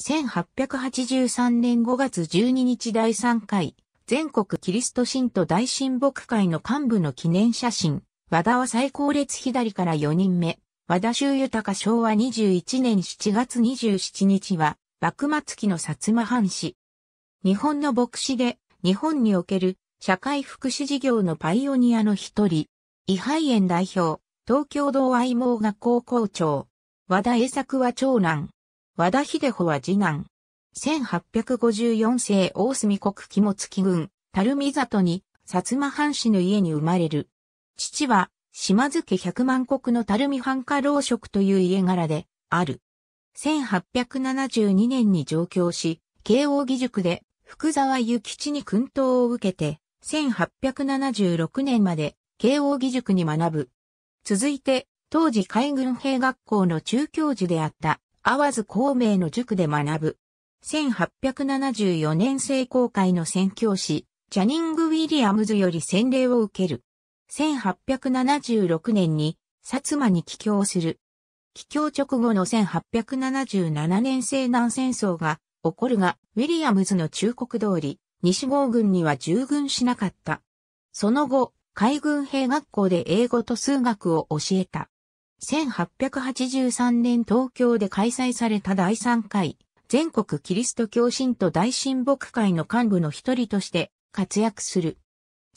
1883年5月12日第3回、全国キリスト神徒大親睦会の幹部の記念写真、和田は最高列左から4人目、和田修豊昭和21年7月27日は、幕末期の薩摩藩士。日本の牧師で、日本における社会福祉事業のパイオニアの一人、伊廃園代表、東京道愛網学校校長、和田栄作は長男、和田秀穂は次男。1854世大隅国肝付郡、樽見里に、薩摩藩士の家に生まれる。父は、島津家百万石の樽見藩家老職という家柄で、ある。1872年に上京し、慶応義塾で福沢諭吉に訓導を受けて、1876年まで慶応義塾に学ぶ。続いて、当時海軍兵学校の中教授であったわ津孔明の塾で学ぶ。1874年成功会の宣教師、ジャニング・ウィリアムズより洗礼を受ける。1876年に、薩摩に帰郷する。帰郷直後の1877年西南戦争が起こるが、ウィリアムズの忠告通り、西郷軍には従軍しなかった。その後、海軍兵学校で英語と数学を教えた。1883年東京で開催された第3回全国キリスト教信徒大親睦会の幹部の一人として活躍する。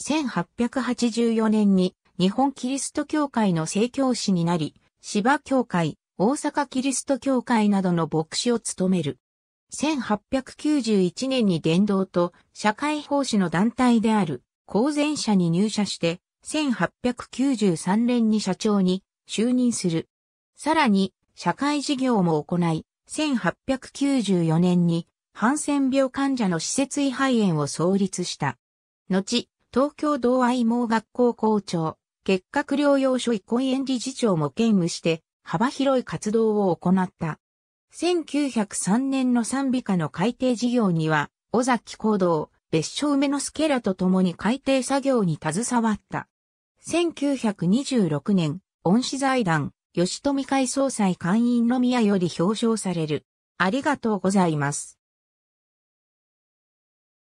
1884年に日本キリスト教会の正教師になり、芝教会、大阪キリスト教会などの牧師を務める。1891年に伝道と社会奉仕の団体である公前社に入社して、1893年に社長に就任する。さらに、社会事業も行い、1894年にハンセン病患者の施設胃肺炎を創立した。後、東京同愛盲学校校長、結核療養所医婚園理事長も兼務して、幅広い活動を行った。1903年の賛美歌の改定事業には、尾崎行動、別所梅之助らと共に改定作業に携わった。1926年、恩師財団、吉富会総裁会員の宮より表彰される。ありがとうございます。